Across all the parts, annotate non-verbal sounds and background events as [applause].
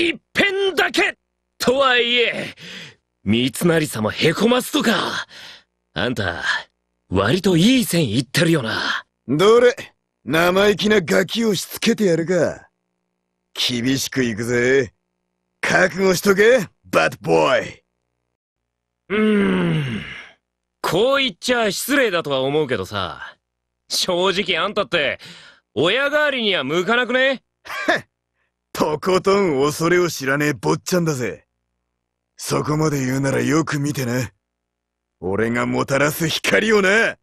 一辺だけとはいえ、三成様へこますとか。あんた、割といい線いってるよな。どれ、生意気なガキをしつけてやるか。厳しく行くぜ。覚悟しとけ、バッドボーイ。うーん。こう言っちゃ失礼だとは思うけどさ。正直あんたって、親代わりには向かなくね [laughs] とことん恐れを知らねえ坊ちゃんだぜ。そこまで言うならよく見てな。俺がもたらす光をな。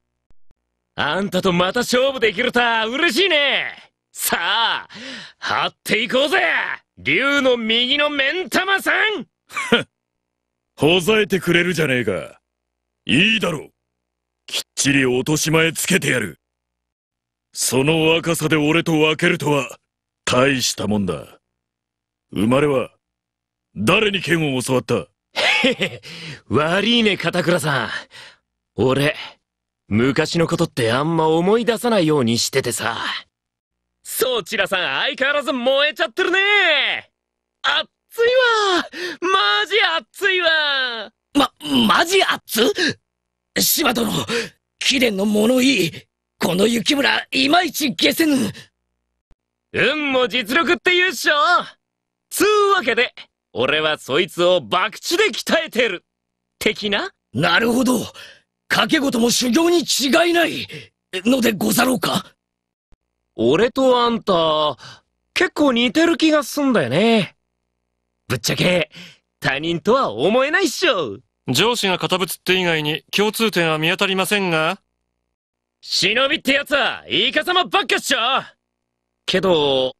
あんたとまた勝負できるとは嬉しいね。さあ、張っていこうぜ竜の右の目ん玉さん [laughs] ほざえてくれるじゃねえか。いいだろう。きっちり落とし前つけてやる。その若さで俺と分けるとは、大したもんだ。生まれは、誰に剣を教わったへへ、[laughs] 悪いね、片倉さん。俺、昔のことってあんま思い出さないようにしててさ。そちらさん相変わらず燃えちゃってるねあっついわマジあっついわま、マジあっつ島殿、貴殿の物言い、この雪村、いまいち消せぬ。運も実力って言うっしょつうわけで、俺はそいつを博打で鍛えてる的ななるほど掛け事も修行に違いないのでござろうか俺とあんた、結構似てる気がすんだよね。ぶっちゃけ、他人とは思えないっしょ。上司が堅物って以外に共通点は見当たりませんが忍びってやつは、イカ様ばっかっしょけど、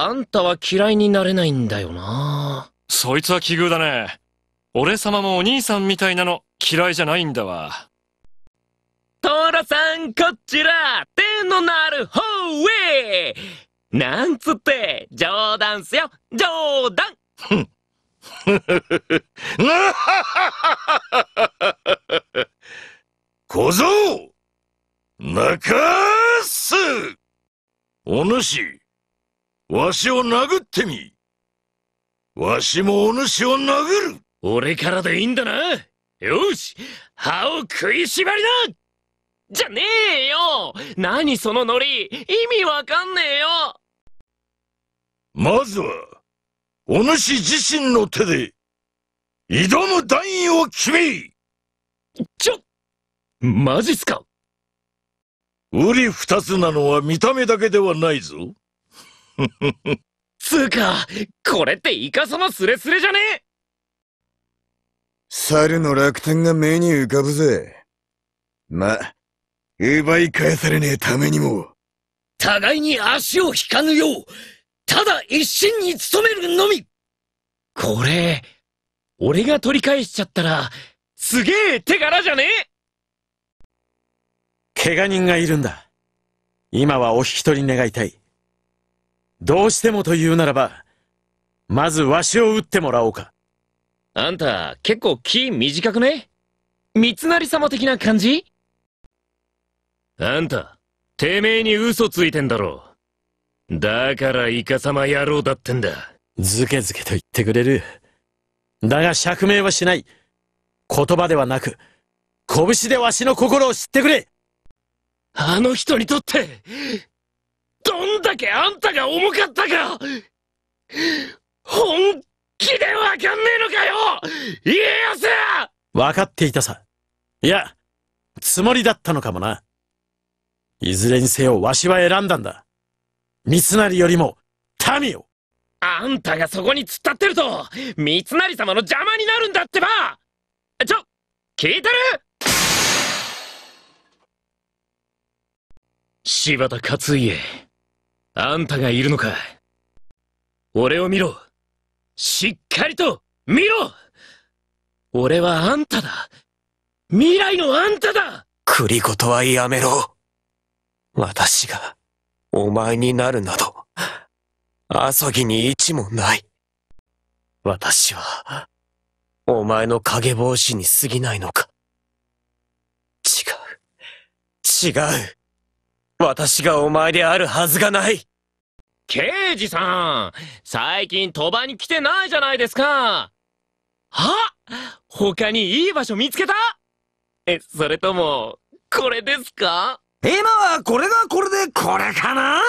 あんたは嫌いになれないんだよな。そいつは奇遇だね。俺様もお兄さんみたいなの嫌いじゃないんだわ。トラさん、こちら手のなる方へなんつって、冗談っすよ冗談ふん。小僧中すお主わしを殴ってみわしもお主を殴る俺からでいいんだなよし歯を食いしばりだじゃねえよ何そのノリ意味わかんねえよまずは、お主自身の手で、挑む段位を決めちょ、マジっすか瓜二つなのは見た目だけではないぞ。[laughs] つうか、これってイカ様スレスレじゃねえ猿の楽天が目に浮かぶぜ。ま、奪い返されねえためにも。互いに足を引かぬよう、ただ一心に努めるのみこれ、俺が取り返しちゃったら、すげえ手柄じゃねえ怪我人がいるんだ。今はお引き取り願いたい。どうしてもと言うならば、まずわしを撃ってもらおうか。あんた、結構気短くね三成様的な感じあんた、てめえに嘘ついてんだろう。だからイカ様野郎だってんだ。ずけずけと言ってくれる。だが釈明はしない。言葉ではなく、拳でわしの心を知ってくれあの人にとって、どんだけあんたが重かったか本気でわかんねえのかよ家康分かっていたさ。いや、つもりだったのかもな。いずれにせよわしは選んだんだ。三成よりも、民を。あんたがそこに突っ立ってると、三成様の邪魔になるんだってばちょ、聞いてる柴田勝家。あんたがいるのか俺を見ろしっかりと見ろ俺はあんただ未来のあんただクりコとはやめろ私がお前になるなど遊びに一もない私はお前の影帽子に過ぎないのか違う違う私がお前であるはずがない刑事さん最近鳥羽に来てないじゃないですかあ他にいい場所見つけたえ、それとも、これですか今はこれがこれでこれかな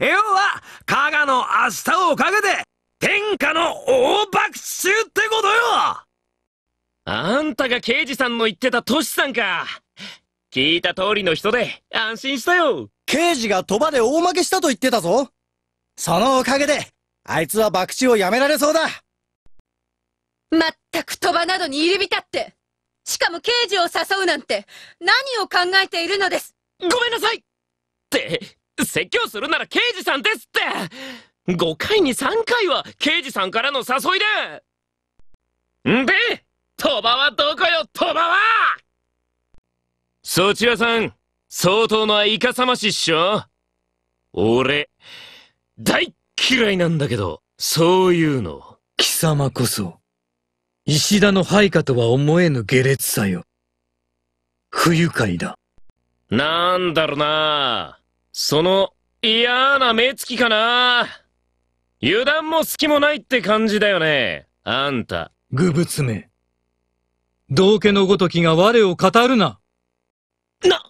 要は、加賀の明日をかけて、天下の大爆襲ってことよあんたが刑事さんの言ってたトシさんか。聞いた通りの人で安心したよ。刑事が鳥羽で大負けしたと言ってたぞ。そのおかげで、あいつは博打をやめられそうだまったく鳥羽などに入り浸って、しかも刑事を誘うなんて、何を考えているのですごめんなさいって、説教するなら刑事さんですって !5 回に3回は刑事さんからの誘いでんで鳥羽はどこよ鳥羽はそちらさん、相当のイカサマ師っしょ俺、大嫌いなんだけど、そういうの。貴様こそ、石田の配下とは思えぬ下劣さよ。不愉快だ。なんだろうなその、嫌な目つきかな油断も隙もないって感じだよね、あんた。愚物め。道家のごときが我を語るな。な、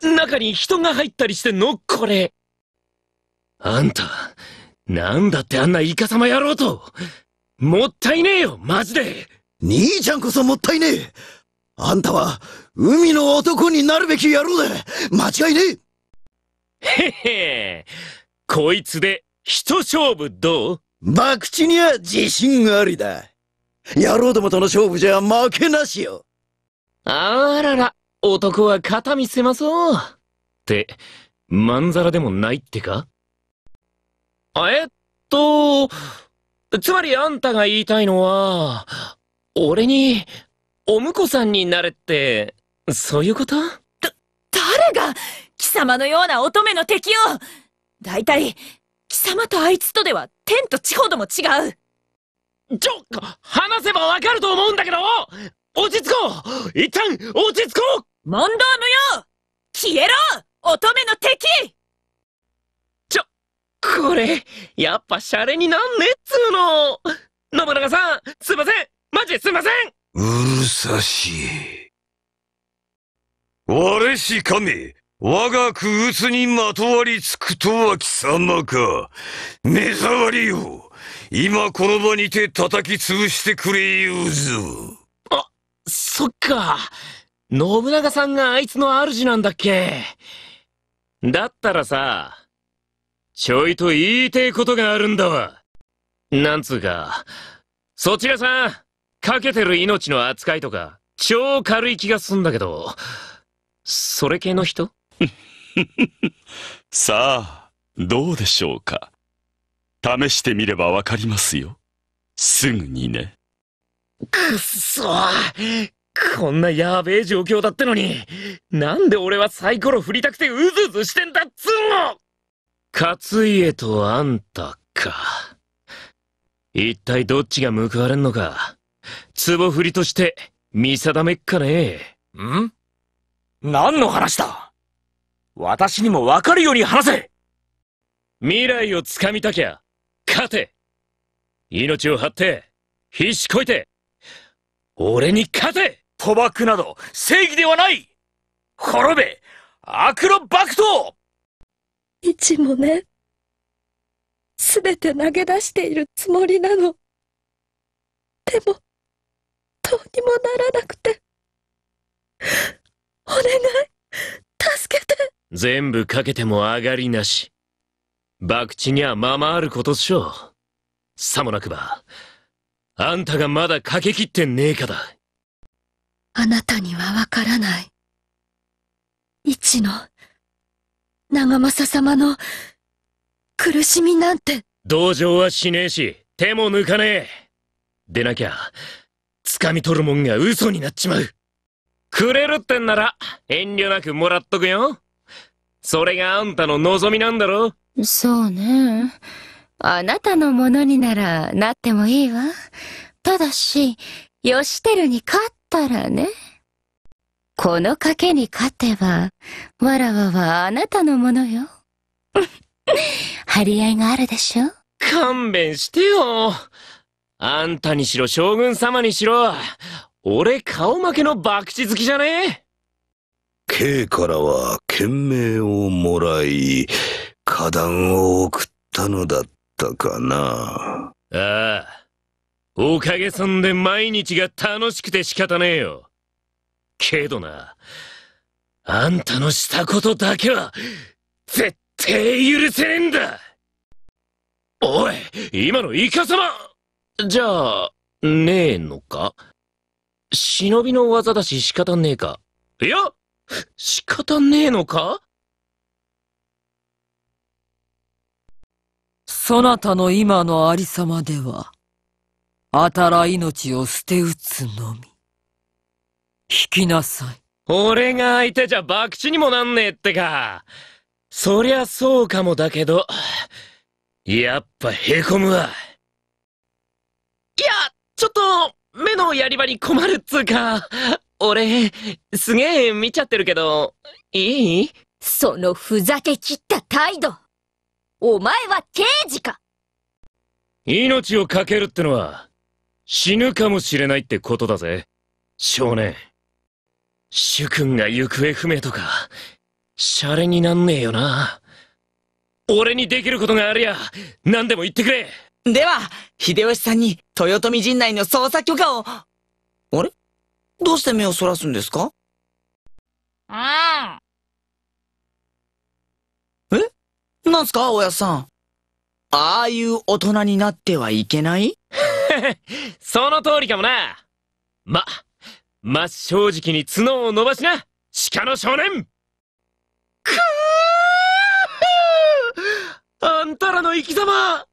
中に人が入ったりしてんのこれ。あんた、なんだってあんなイカ様やろうともったいねえよ、マジで兄ちゃんこそもったいねえあんたは、海の男になるべき野郎だ間違いねえへへこいつで、一勝負どう博打には自信ありだ。野郎どもとの勝負じゃ負けなしよ。あらら、男は肩身狭そう。って、まんざらでもないってかえっと、つまりあんたが言いたいのは、俺に、お婿さんになれって、そういうことだ、誰が、貴様のような乙女の敵を大体、貴様とあいつとでは天と地ほども違うちょ、話せばわかると思うんだけど落ち着こう一旦落ち着こう問答無用消えろ乙女の敵これ、やっぱシャレになんねっつうの信長さん、すいませんマジすいませんうるさしい。我しかめ、我が空鬱にまとわりつくとは貴様か。目障りよ。今この場にて叩き潰してくれよぞ。あ、そっか。信長さんがあいつの主なんだっけ。だったらさ、ちょいと言いてえことがあるんだわ。なんつうか、そちらさん、かけてる命の扱いとか、超軽い気がすんだけど、それ系の人 [laughs] さあ、どうでしょうか。試してみればわかりますよ。すぐにね。くっそこんなやべえ状況だってのに、なんで俺はサイコロ振りたくてうずうずしてんだっつうの勝家とあんたか。一体どっちが報われんのか、壺振りとして見定めっかねん何の話だ私にもわかるように話せ未来をつかみたきゃ、勝て命を張って、必死こいて、俺に勝て賭博など正義ではない滅べ悪バクト日もね、すべて投げ出しているつもりなの。でも、どうにもならなくて。お願い、助けて。全部かけても上がりなし。博打にはままあることっしょう。さもなくば、あんたがまだかけきってねえかだ。あなたにはわからない。一の長政様の苦しみなんて同情はしねえし手も抜かねえでなきゃ掴み取るもんが嘘になっちまうくれるってんなら遠慮なくもらっとくよそれがあんたの望みなんだろそうねあなたのものにならなってもいいわただし義輝に勝ったらねこの賭けに勝てば、わらわはあなたのものよ。[laughs] 張り合いがあるでしょ勘弁してよ。あんたにしろ将軍様にしろ、俺顔負けの博打好きじゃねえ ?K からは懸命をもらい、花壇を送ったのだったかな。ああ。おかげさんで毎日が楽しくて仕方ねえよ。けどな、あんたのしたことだけは、絶対許せねえんだおい、今のイカ様じゃあ、ねえのか忍びの技だし仕方ねえか。いや仕方ねえのかそなたの今のありさまでは、あたら命を捨て打つのみ。引きなさい。俺が相手じゃ博打にもなんねえってか。そりゃそうかもだけど、やっぱ凹むわ。いや、ちょっと、目のやり場に困るっつうか、俺、すげえ見ちゃってるけど、いいそのふざけ切った態度お前は刑事か命を懸けるってのは、死ぬかもしれないってことだぜ、少年。主君が行方不明とか、シャレになんねえよな。俺にできることがありゃ、何でも言ってくれでは、秀吉さんに豊臣陣内の捜査許可を。あれどうして目をそらすんですかうん。えなんすか、親さん。ああいう大人になってはいけない [laughs] その通りかもな。ま、真っ正直に角を伸ばしな鹿の少年くーあんたらの生き様か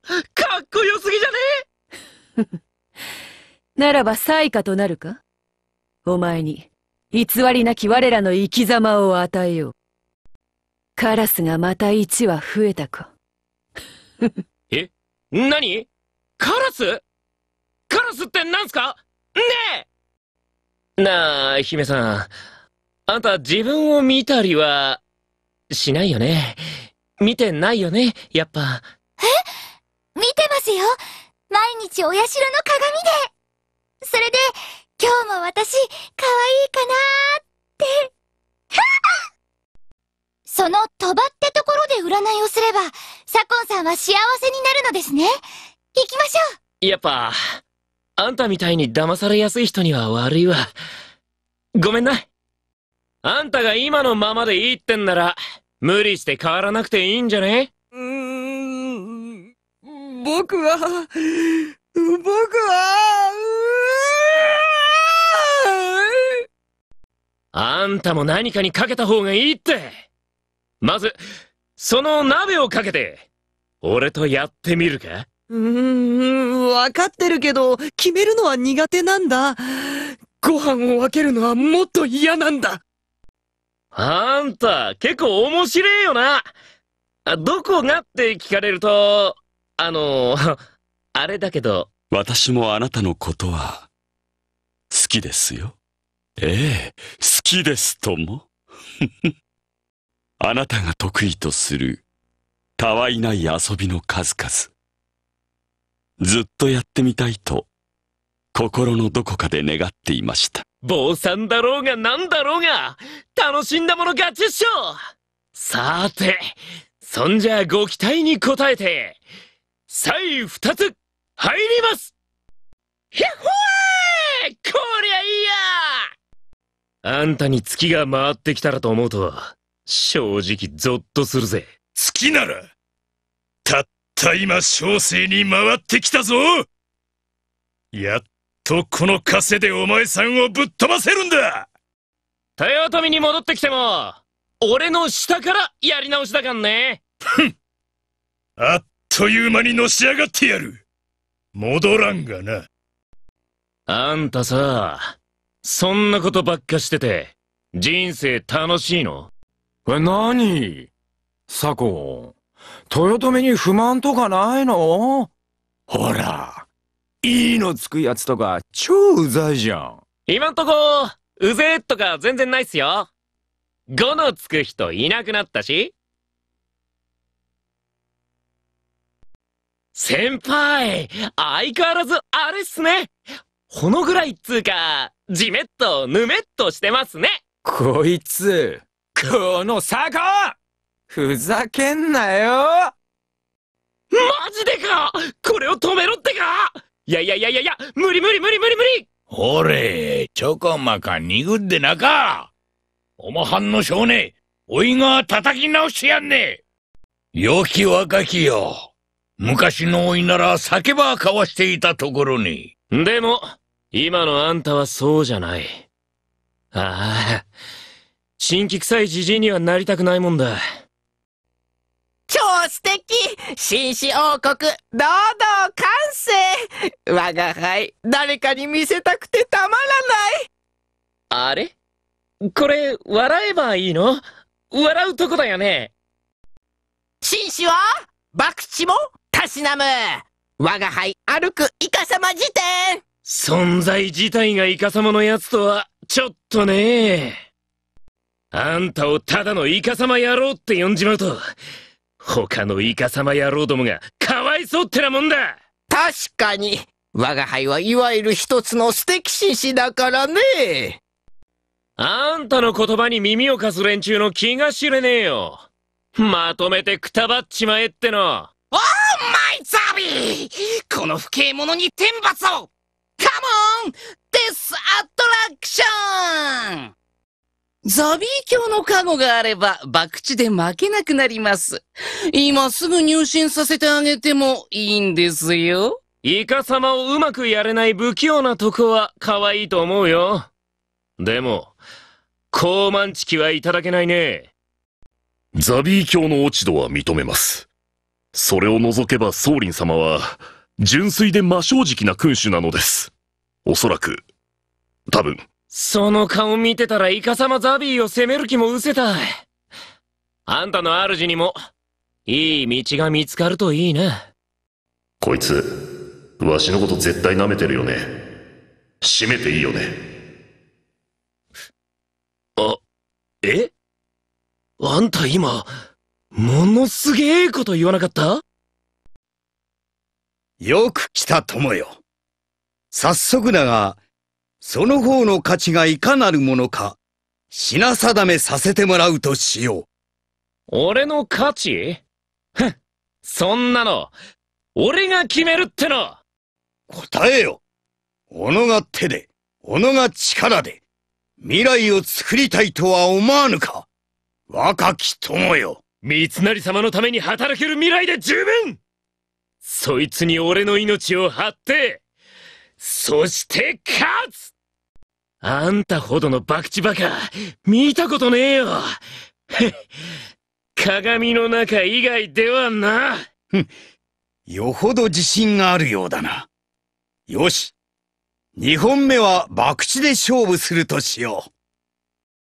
っこよすぎじゃねならば最下となるかお前に偽りなき我らの生き様を与えようカラスがまた1羽増えたかえ何カラスカラスって何すかねえなあ、姫さん。あんた自分を見たりは、しないよね。見てないよね、やっぱ。え見てますよ。毎日お社の鏡で。それで、今日も私、可愛いかなーって。[laughs] その飛ばってところで占いをすれば、左近さんは幸せになるのですね。行きましょう。やっぱ。あんたみたいに騙されやすい人には悪いわ。ごめんな。あんたが今のままでいいってんなら、無理して変わらなくていいんじゃねうーん、僕は、僕は、あんたも何かにかけた方がいいって。まず、その鍋をかけて、俺とやってみるかうーん、わかってるけど、決めるのは苦手なんだ。ご飯を分けるのはもっと嫌なんだ。あんた、結構面白いよな。どこがって聞かれると、あの、[laughs] あれだけど。私もあなたのことは、好きですよ。ええ、好きですとも。[laughs] あなたが得意とする、たわいない遊びの数々。ずっとやってみたいと、心のどこかで願っていました。坊さんだろうが何だろうが、楽しんだもの勝ちっしょさて、そんじゃご期待に応えて、際二つ、入りますひっほーこりゃいいやあんたに月が回ってきたらと思うと、正直ゾッとするぜ。月ならた今小生に回ってきたぞやっとこの枷でお前さんをぶっ飛ばせるんだ豊臣に戻ってきても、俺の下からやり直しだかんね。ふんあっという間にのし上がってやる戻らんがな。あんたさ、そんなことばっかしてて、人生楽しいのえ、なにサコ。豊臣に不満とかないのほら、いいのつくやつとか超うざいじゃん。今んとこ、うぜえとか全然ないっすよ。5のつく人いなくなったし。先輩、相変わらずあれっすね。ほのぐらいっつうか、じめっとぬめっとしてますね。こいつ、この坂ふざけんなよマジでかこれを止めろってかいやいやいやいやいや無理無理無理無理無理ほれちょこまか濁ってなかおまはんの少年おいが叩き直してやんね良き若きよ昔のおいなら酒ば交わしていたところにでも今のあんたはそうじゃないああ新規臭いじじいにはなりたくないもんだ超素敵紳士王国、堂々完成我が輩、誰かに見せたくてたまらないあれこれ、笑えばいいの笑うとこだよね紳士は、博打も、たしなむ我が輩、歩くイカ様辞典存在自体がイカ様のやつとは、ちょっとねあんたをただのイカ様野郎って呼んじまうと、他のイカ様野郎どもがかわいそうってなもんだ確かに我が輩はいわゆる一つの素敵紳士だからねあんたの言葉に耳を貸す連中の気が知れねえよまとめてくたばっちまえってのオーマイザビーこの不敬者に天罰をカモンデスアトラクションザビー教の加護があれば、博打で負けなくなります。今すぐ入信させてあげてもいいんですよ。イカ様をうまくやれない不器用なとこは可愛いと思うよ。でも、高慢ちきはいただけないね。ザビー教の落ち度は認めます。それを除けば宗林様は、純粋で真正直な君主なのです。おそらく、多分。その顔見てたらイカサマザビーを責める気も失せた。あんたの主にも、いい道が見つかるといいな。こいつ、わしのこと絶対舐めてるよね。閉めていいよね。あ、えあんた今、ものすげえこと言わなかったよく来た友よ。早速だが、その方の価値がいかなるものか、品定めさせてもらうとしよう。俺の価値ふん、そんなの、俺が決めるっての答えよ斧が手で、斧が力で、未来を作りたいとは思わぬか若き友よ三成様のために働ける未来で十分そいつに俺の命を張って、そして勝つあんたほどの博打バカ、見たことねえよ。[laughs] 鏡の中以外ではな。よほど自信があるようだな。よし。二本目は博打で勝負するとしよう。